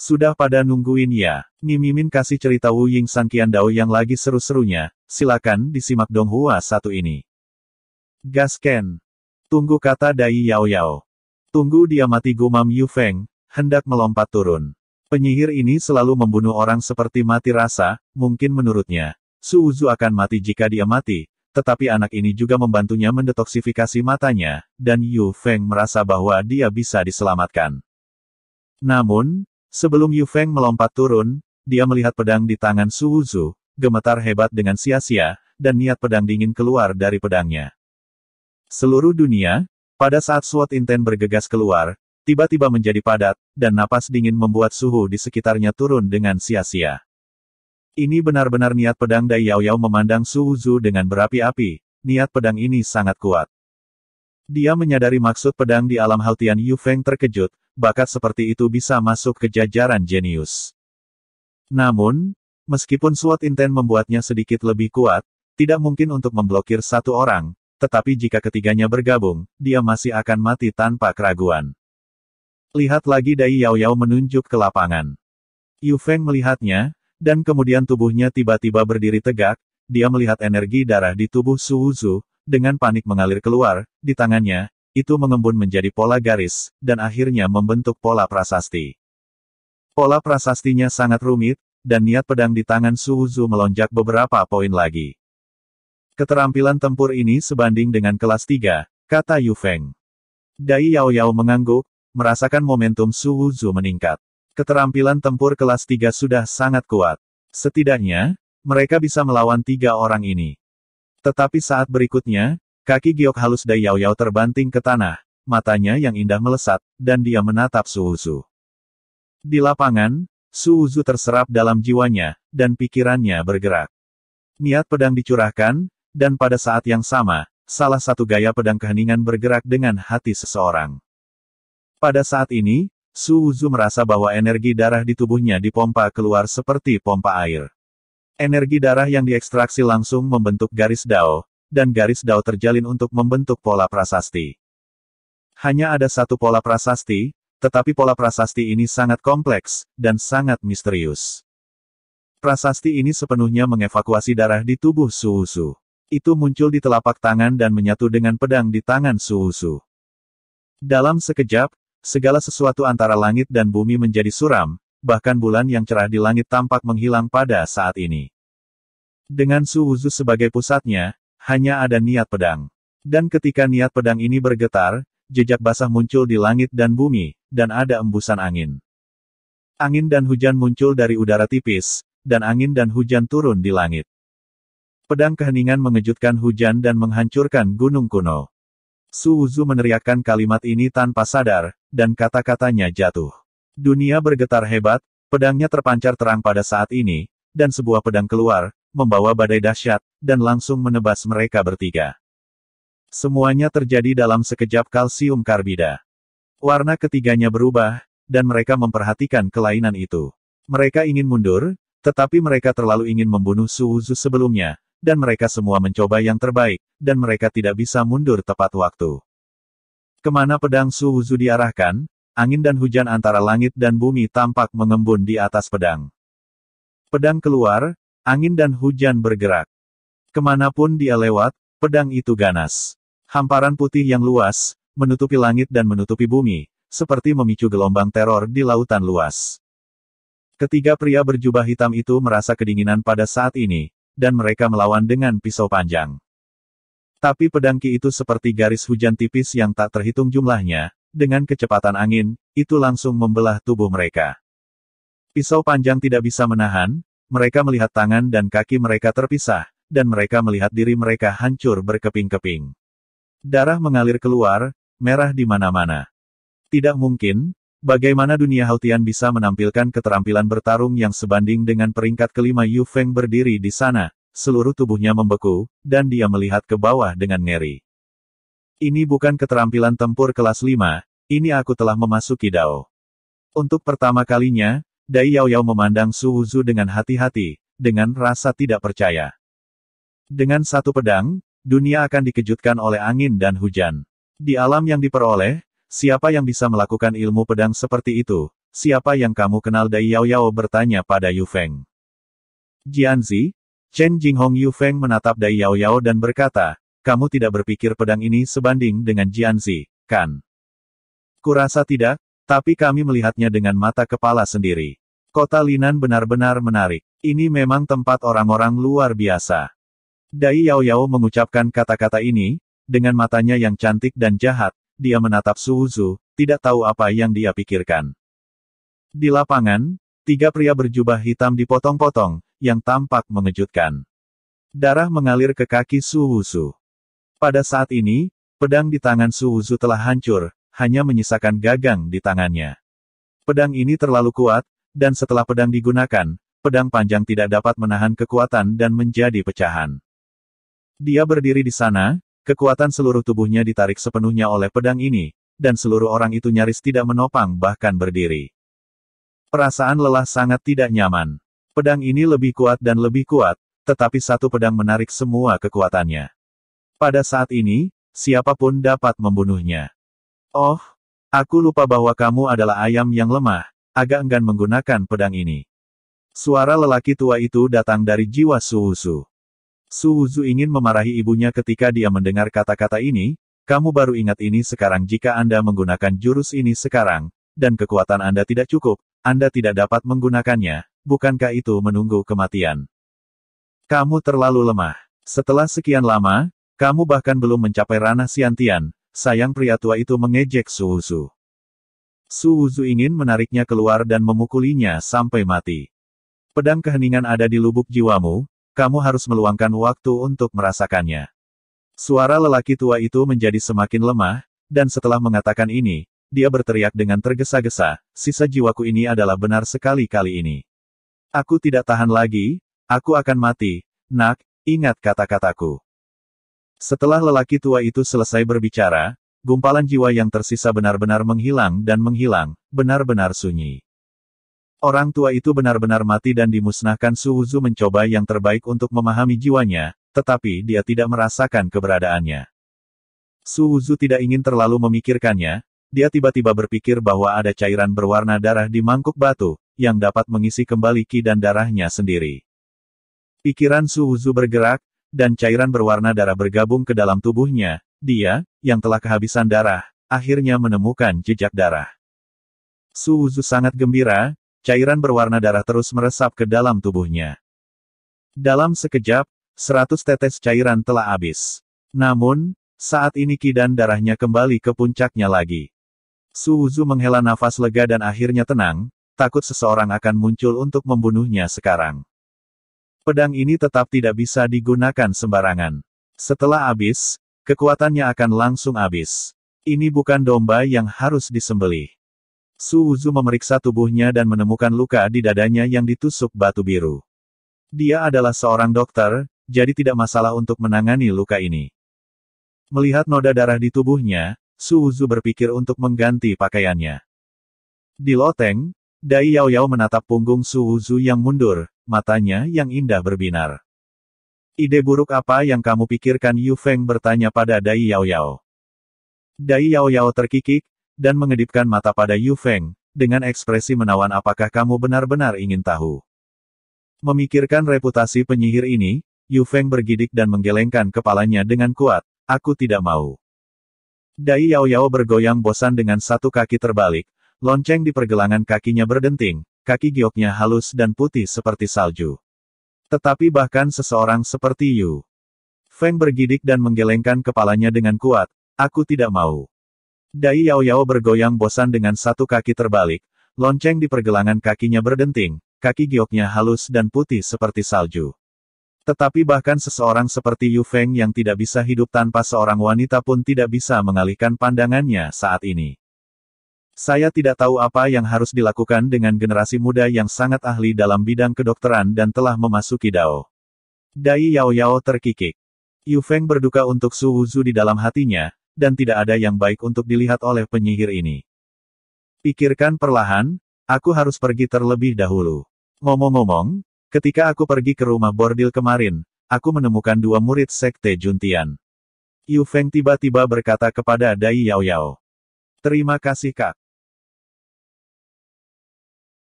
Sudah pada nungguin ya. Nimimin kasih cerita Wu Ying Sangkian Dao yang lagi seru-serunya, silakan disimak Dong Hua satu ini. Gas Ken. Tunggu kata Dai Yao Yao. Tunggu dia mati gumam Yu Feng, hendak melompat turun. Penyihir ini selalu membunuh orang seperti mati rasa, mungkin menurutnya. Su Uzu akan mati jika dia mati, tetapi anak ini juga membantunya mendetoksifikasi matanya, dan Yu Feng merasa bahwa dia bisa diselamatkan. Namun, Sebelum Yu Feng melompat turun, dia melihat pedang di tangan Su Wuzu, gemetar hebat dengan sia-sia, dan niat pedang dingin keluar dari pedangnya. Seluruh dunia, pada saat SWAT Inten bergegas keluar, tiba-tiba menjadi padat, dan napas dingin membuat suhu di sekitarnya turun dengan sia-sia. Ini benar-benar niat pedang Dai Yao Yao memandang Su Wuzu dengan berapi-api, niat pedang ini sangat kuat. Dia menyadari maksud pedang di alam Haltian Yu Feng terkejut, bakat seperti itu bisa masuk ke jajaran jenius. Namun, meskipun SWOT intent membuatnya sedikit lebih kuat, tidak mungkin untuk memblokir satu orang, tetapi jika ketiganya bergabung, dia masih akan mati tanpa keraguan. Lihat lagi Dai Yao Yao menunjuk ke lapangan. Yu Feng melihatnya, dan kemudian tubuhnya tiba-tiba berdiri tegak, dia melihat energi darah di tubuh Su Wuzu, dengan panik mengalir keluar, di tangannya, itu mengembun menjadi pola garis, dan akhirnya membentuk pola prasasti. Pola prasastinya sangat rumit, dan niat pedang di tangan Suuzu melonjak beberapa poin lagi. Keterampilan tempur ini sebanding dengan kelas 3, kata Yu Feng. Dai Yao Yao mengangguk, merasakan momentum Suuzu meningkat. Keterampilan tempur kelas 3 sudah sangat kuat. Setidaknya, mereka bisa melawan tiga orang ini. Tetapi saat berikutnya, Kaki giok halus Dai Yao Yao terbanting ke tanah, matanya yang indah melesat, dan dia menatap Suuzu. Di lapangan, Suuzu terserap dalam jiwanya, dan pikirannya bergerak. Niat pedang dicurahkan, dan pada saat yang sama, salah satu gaya pedang keheningan bergerak dengan hati seseorang. Pada saat ini, Suuzu merasa bahwa energi darah di tubuhnya dipompa keluar seperti pompa air. Energi darah yang diekstraksi langsung membentuk garis dao, dan garis dao terjalin untuk membentuk pola prasasti. Hanya ada satu pola prasasti, tetapi pola prasasti ini sangat kompleks, dan sangat misterius. Prasasti ini sepenuhnya mengevakuasi darah di tubuh Suusu. Itu muncul di telapak tangan dan menyatu dengan pedang di tangan Suusu. Dalam sekejap, segala sesuatu antara langit dan bumi menjadi suram, bahkan bulan yang cerah di langit tampak menghilang pada saat ini. Dengan Suuzu sebagai pusatnya, hanya ada niat pedang. Dan ketika niat pedang ini bergetar, jejak basah muncul di langit dan bumi, dan ada embusan angin. Angin dan hujan muncul dari udara tipis, dan angin dan hujan turun di langit. Pedang keheningan mengejutkan hujan dan menghancurkan gunung kuno. Su Wuzu meneriakkan kalimat ini tanpa sadar, dan kata-katanya jatuh. Dunia bergetar hebat, pedangnya terpancar terang pada saat ini, dan sebuah pedang keluar, membawa badai dahsyat, dan langsung menebas mereka bertiga. Semuanya terjadi dalam sekejap kalsium karbida. Warna ketiganya berubah, dan mereka memperhatikan kelainan itu. Mereka ingin mundur, tetapi mereka terlalu ingin membunuh Suuzu sebelumnya, dan mereka semua mencoba yang terbaik, dan mereka tidak bisa mundur tepat waktu. Kemana pedang Suuzu diarahkan, angin dan hujan antara langit dan bumi tampak mengembun di atas pedang. Pedang keluar, Angin dan hujan bergerak. Kemanapun dia lewat, pedang itu ganas. Hamparan putih yang luas, menutupi langit dan menutupi bumi, seperti memicu gelombang teror di lautan luas. Ketiga pria berjubah hitam itu merasa kedinginan pada saat ini, dan mereka melawan dengan pisau panjang. Tapi pedangki itu seperti garis hujan tipis yang tak terhitung jumlahnya, dengan kecepatan angin, itu langsung membelah tubuh mereka. Pisau panjang tidak bisa menahan, mereka melihat tangan dan kaki mereka terpisah, dan mereka melihat diri mereka hancur berkeping-keping. Darah mengalir keluar, merah di mana-mana. Tidak mungkin, bagaimana dunia Hautian bisa menampilkan keterampilan bertarung yang sebanding dengan peringkat kelima Yu Feng berdiri di sana, seluruh tubuhnya membeku, dan dia melihat ke bawah dengan ngeri. Ini bukan keterampilan tempur kelas lima. ini aku telah memasuki Dao. Untuk pertama kalinya, Dai Yao Yao memandang Su Wuzu dengan hati-hati, dengan rasa tidak percaya. Dengan satu pedang, dunia akan dikejutkan oleh angin dan hujan. Di alam yang diperoleh, siapa yang bisa melakukan ilmu pedang seperti itu? Siapa yang kamu kenal Dai Yao Yao bertanya pada Yu Feng. Jianzi, Chen Jinghong Yu Feng menatap Dai Yao Yao dan berkata, kamu tidak berpikir pedang ini sebanding dengan Jianzi, kan? Kurasa tidak, tapi kami melihatnya dengan mata kepala sendiri. Kota Linan benar-benar menarik. Ini memang tempat orang-orang luar biasa. Dai Yao Yao mengucapkan kata-kata ini, dengan matanya yang cantik dan jahat, dia menatap Suhuzu, tidak tahu apa yang dia pikirkan. Di lapangan, tiga pria berjubah hitam dipotong-potong, yang tampak mengejutkan. Darah mengalir ke kaki Suhuzu. Pada saat ini, pedang di tangan Suhuzu telah hancur, hanya menyisakan gagang di tangannya. Pedang ini terlalu kuat, dan setelah pedang digunakan, pedang panjang tidak dapat menahan kekuatan dan menjadi pecahan. Dia berdiri di sana, kekuatan seluruh tubuhnya ditarik sepenuhnya oleh pedang ini, dan seluruh orang itu nyaris tidak menopang bahkan berdiri. Perasaan lelah sangat tidak nyaman. Pedang ini lebih kuat dan lebih kuat, tetapi satu pedang menarik semua kekuatannya. Pada saat ini, siapapun dapat membunuhnya. Oh, aku lupa bahwa kamu adalah ayam yang lemah, agak enggan menggunakan pedang ini. Suara lelaki tua itu datang dari jiwa Suhuzu. Suhuzu ingin memarahi ibunya ketika dia mendengar kata-kata ini, kamu baru ingat ini sekarang jika Anda menggunakan jurus ini sekarang, dan kekuatan Anda tidak cukup, Anda tidak dapat menggunakannya, bukankah itu menunggu kematian? Kamu terlalu lemah. Setelah sekian lama, kamu bahkan belum mencapai ranah siantian, sayang pria tua itu mengejek Suhuzu. Suhuzu ingin menariknya keluar dan memukulinya sampai mati. Pedang keheningan ada di lubuk jiwamu, kamu harus meluangkan waktu untuk merasakannya. Suara lelaki tua itu menjadi semakin lemah, dan setelah mengatakan ini, dia berteriak dengan tergesa-gesa, sisa jiwaku ini adalah benar sekali kali ini. Aku tidak tahan lagi, aku akan mati, nak, ingat kata-kataku. Setelah lelaki tua itu selesai berbicara, gumpalan jiwa yang tersisa benar-benar menghilang dan menghilang, benar-benar sunyi. Orang tua itu benar-benar mati dan dimusnahkan Suhuzu mencoba yang terbaik untuk memahami jiwanya, tetapi dia tidak merasakan keberadaannya. Suhuzu tidak ingin terlalu memikirkannya, dia tiba-tiba berpikir bahwa ada cairan berwarna darah di mangkuk batu, yang dapat mengisi kembali ki dan darahnya sendiri. Pikiran Suhuzu bergerak, dan cairan berwarna darah bergabung ke dalam tubuhnya, dia, yang telah kehabisan darah, akhirnya menemukan jejak darah. Suuzu sangat gembira, cairan berwarna darah terus meresap ke dalam tubuhnya. Dalam sekejap, seratus tetes cairan telah habis. Namun, saat ini kidan darahnya kembali ke puncaknya lagi. Suuzu menghela nafas lega dan akhirnya tenang, takut seseorang akan muncul untuk membunuhnya sekarang. Pedang ini tetap tidak bisa digunakan sembarangan. Setelah habis, kekuatannya akan langsung habis. Ini bukan domba yang harus disembelih. Su Wuzu memeriksa tubuhnya dan menemukan luka di dadanya yang ditusuk batu biru. Dia adalah seorang dokter, jadi tidak masalah untuk menangani luka ini. Melihat noda darah di tubuhnya, Su Wuzu berpikir untuk mengganti pakaiannya. Di loteng, Dai Yao Yao menatap punggung Su Wuzu yang mundur, matanya yang indah berbinar. Ide buruk apa yang kamu pikirkan Yu Feng bertanya pada Dai Yao Yao. Dai Yao Yao terkikik, dan mengedipkan mata pada Yu Feng, dengan ekspresi menawan apakah kamu benar-benar ingin tahu. Memikirkan reputasi penyihir ini, Yu Feng bergidik dan menggelengkan kepalanya dengan kuat, aku tidak mau. Dai Yao Yao bergoyang bosan dengan satu kaki terbalik, lonceng di pergelangan kakinya berdenting, kaki gioknya halus dan putih seperti salju. Tetapi bahkan seseorang seperti Yu. Feng bergidik dan menggelengkan kepalanya dengan kuat, aku tidak mau. Dai Yao Yao bergoyang bosan dengan satu kaki terbalik, lonceng di pergelangan kakinya berdenting, kaki gioknya halus dan putih seperti salju. Tetapi bahkan seseorang seperti Yu Feng yang tidak bisa hidup tanpa seorang wanita pun tidak bisa mengalihkan pandangannya saat ini. Saya tidak tahu apa yang harus dilakukan dengan generasi muda yang sangat ahli dalam bidang kedokteran dan telah memasuki Dao. Dai Yao Yao terkikik. Yu Feng berduka untuk Su Wuzu di dalam hatinya, dan tidak ada yang baik untuk dilihat oleh penyihir ini. Pikirkan perlahan, aku harus pergi terlebih dahulu. Ngomong-ngomong, ketika aku pergi ke rumah bordil kemarin, aku menemukan dua murid sekte Juntian. Yu Feng tiba-tiba berkata kepada Dai Yao Yao. Terima kasih kak.